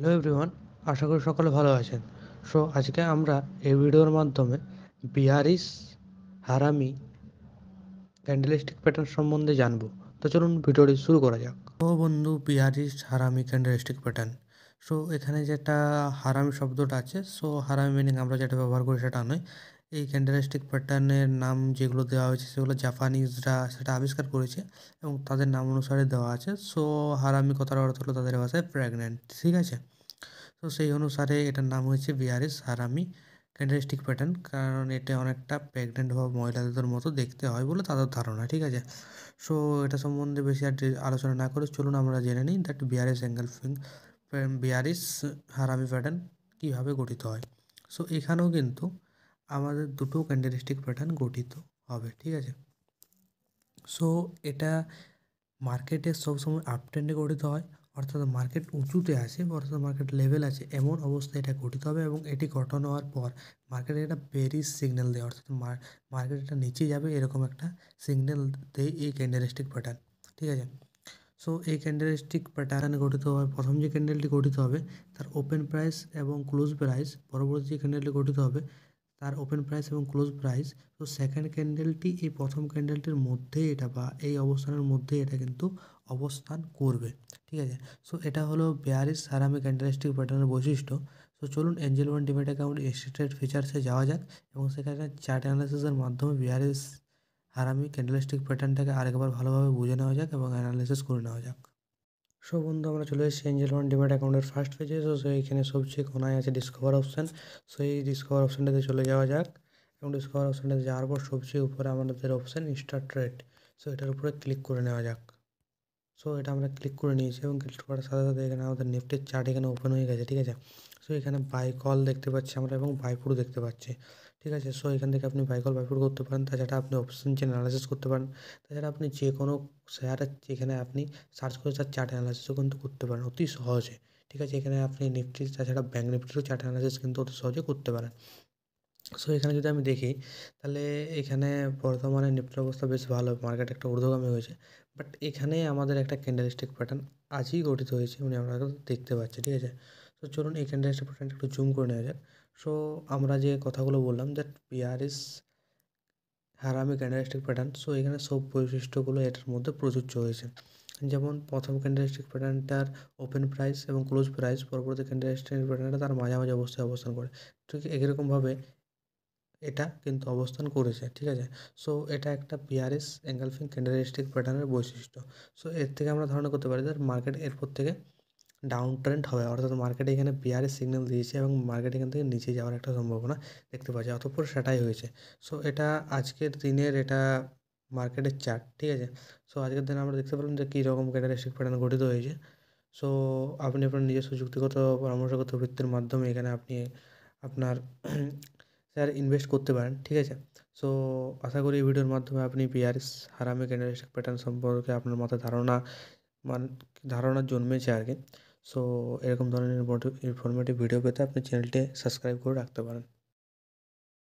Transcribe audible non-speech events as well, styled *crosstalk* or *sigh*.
hello everyone আশা করি সকলে ভালো আছেন সো আজকে আমরা এই ভিডিওর মাধ্যমে বিহারিস হারামি ক্যান্ডেলস্টিক প্যাটার্ন সম্বন্ধে জানব তো চলুন ভিডিওটি শুরু করা যাক ও বন্ধু বিহারিস হারামি ক্যান্ডেলস্টিক প্যাটার্ন সো এখানে যেটা হারামি শব্দটা আছে সো হারামি মিনিং আমরা যেটা ব্যবহার করি সেটা নয় এই ক্যান্ডেলস্টিক প্যাটার্নের নাম যেগুলো দেওয়া হয়েছে সেগুলো জাপানিজরা সেটা আবিষ্কার করেছে এবং তাদের নাম অনুসারে দেওয়া আছে সো হারামি কথার অর্থ হলো তাদের ভাষায় প্রেগনেন্ট ঠিক আছে তো সেই অনুসারে এটার নাম হয়েছে বিহারিস হারামি ক্যান্ডেলস্টিক প্যাটার্ন কারণ এটা অনেকটা প্রেগনেন্ট হওয়া মহিলাদের মতো দেখতে হয় বলে তাদের ধারণা ঠিক আছে সো এটা সম্বন্ধে বেশি আর আলোচনা না করে চলুন আমরা জেনে নিই দ্যাট বিহারিস অ্যাঙ্গেল ফিং বিহারিস হারামি প্যাটার্ন কীভাবে গঠিত হয় সো এখানেও কিন্তু আমাদের দুটো ক্যান্ডেলিস্টিক প্যাটার্ন গঠিত হবে ঠিক আছে সো এটা মার্কেটে সবসময় আপ ট্রেন্ডে গঠিত হয় অর্থাৎ মার্কেট উঁচুতে আছে অর্থাৎ মার্কেট লেভেল আছে এমন অবস্থায় এটা গঠিত হবে এবং এটি গঠন হওয়ার পর মার্কেটে একটা বেরি সিগন্যাল দেয় অর্থাৎ মার্কেট এটা নিচে যাবে এরকম একটা সিগন্যাল দেয় এই ক্যান্ডেলিস্টিক প্যাটার্ন ঠিক আছে সো এই ক্যান্ডেলিস্টিক প্যাটার্ন গঠিত হবে প্রথম যে ক্যান্ডেলটি গঠিত হবে তার ওপেন প্রাইস এবং ক্লোজ প্রাইস পরবর্তী যে ক্যান্ডেলটি গঠিত হবে তার ওপেন প্রাইস এবং ক্লোজ প্রাইস তো সেকেন্ড ক্যান্ডেলটি এই প্রথম ক্যান্ডেলটির মধ্যে এটা বা এই অবস্থানের মধ্যে এটা কিন্তু অবস্থান করবে ঠিক আছে সো এটা হলো বেয়ারিস সারামিক ক্যান্ডেলস্টিক প্যাটার্নের বৈশিষ্ট্য সো চলুন এঞ্জেল ওয়ান ডিমেট অ্যাকাউন্ট এক্সট্রেট ফিচার্সে যাওয়া যাক এবং সেখানে চার্ট অ্যানালিসিসের মাধ্যমে বেয়ারিস হারামি ক্যান্ডেলস্টিক প্যাটার্নটাকে আরেকবার ভালোভাবে বুঝে নেওয়া যাক এবং অ্যানালিসিস করে নেওয়া যাক সো বন্ধু আমরা চলে এসেছি এঞ্জেল ওয়ান ডিমেট অ্যাকাউন্টের ফার্স্ট পেজে সো এখানে সবচেয়ে কোনায় আছে ডিসকভার অপশান সো এই ডিসকভার অপশানটাতে চলে যাওয়া যাক এবং ডিসকভার অপশানটাতে যাওয়ার পর সবচেয়ে উপরে আমাদের অপশান ইনস্টা ট্রেড সো এটার উপরে ক্লিক করে নেওয়া যাক সো এটা আমরা ক্লিক করে নিয়েছি এবং ক্লিক করার সাথে সাথে এখানে আমাদের নেফটের চার্ট এখানে ওপেন হয়ে গেছে ঠিক আছে সো এখানে বাই কল দেখতে পাচ্ছি আমরা এবং বাই পুরো দেখতে পাচ্ছি ঠিক আছে সো এখান থেকে আপনি বাইকল কল করতে পারেন তাছাড়া আপনি অপশন চেন অ্যানালাইসিস করতে পারেন তাছাড়া আপনি যে কোনো শেয়ার যেখানে আপনি সার্চ করে তার চার্ট অ্যানালাইসিসও কিন্তু করতে পারেন অতি সহজে ঠিক আছে এখানে আপনি নিফটি তাছাড়া ব্যাঙ্ক নিফটিরও চার্ট অ্যানালাইসিস কিন্তু অতি সহজে করতে পারেন সো এখানে যদি আমি দেখি তাহলে এখানে বর্তমানে নিফটির অবস্থা বেশ ভালো মার্কেট একটা ঊর্ধ্বগামী হয়েছে বাট এখানে আমাদের একটা ক্যান্ডেলস্টিক প্যাটার্ন আজই গঠিত হয়েছে মানে আমরা দেখতে পাচ্ছি ঠিক আছে তো চলুন এখানটা একটা প্রোডাক্ট একটু জুম করে নেওয়া যাক সো আমরা যে কথাগুলো বললাম দ্যাট পিআর ইস হারামি ক্যান্ডারিস্টিক প্যাটার্ন সো এখানে সব বৈশিষ্ট্যগুলো এটার মধ্যে প্রযোজ্য হয়েছে যেমন প্রথম ক্যান্ডারিস্টিক প্যাটার্নটার ওপেন প্রাইস এবং ক্লোজ প্রাইস পরবর্তী ক্যান্ডারিস্টিক প্যাটার্নটা তার মাঝামাঝি অবস্থায় অবস্থান করে ঠিক এরকমভাবে এটা কিন্তু অবস্থান করেছে ঠিক আছে সো এটা একটা পিআরএস অ্যাঙ্গেলফিং ক্যান্ডারিস্টিক প্যাটার্নের বৈশিষ্ট্য সো এর থেকে আমরা ধারণা করতে পারি যে মার্কেট এরপর থেকে ডাউন ট্রেন্ড হবে অর্থাৎ মার্কেট এখানে বিয়ারের সিগন্যাল দিয়েছে এবং মার্কেট এখান থেকে নিচে যাওয়ার একটা সম্ভাবনা দেখতে যায় অতঃপর সেটাই হয়েছে সো এটা আজকের দিনের এটা মার্কেটের চার্ট ঠিক আছে সো আজকের দিনে আমরা দেখতে পেলাম যে কীরকম ক্যাটারিস্টিক প্যাটার্ন গঠিত হয়েছে সো আপনি আপনার নিজস্ব যুক্তিগত পরামর্শগত ভিত্তির মাধ্যমে এখানে আপনি আপনার শেয়ার *clears throat* ইনভেস্ট করতে পারেন ঠিক আছে সো আশা করি এই ভিডিওর মাধ্যমে আপনি বিআরএস হারামি ক্যান্ডেলস্টিক প্যাটার্ন সম্পর্কে আপনার মাথায় ধারণা মান ধারণা জন্মেছে আর কি সো এরকম ধরনের ইনফরমেটিভ ভিডিও পেতে আপনি চ্যানেলটি সাবস্ক্রাইব করে রাখতে পারেন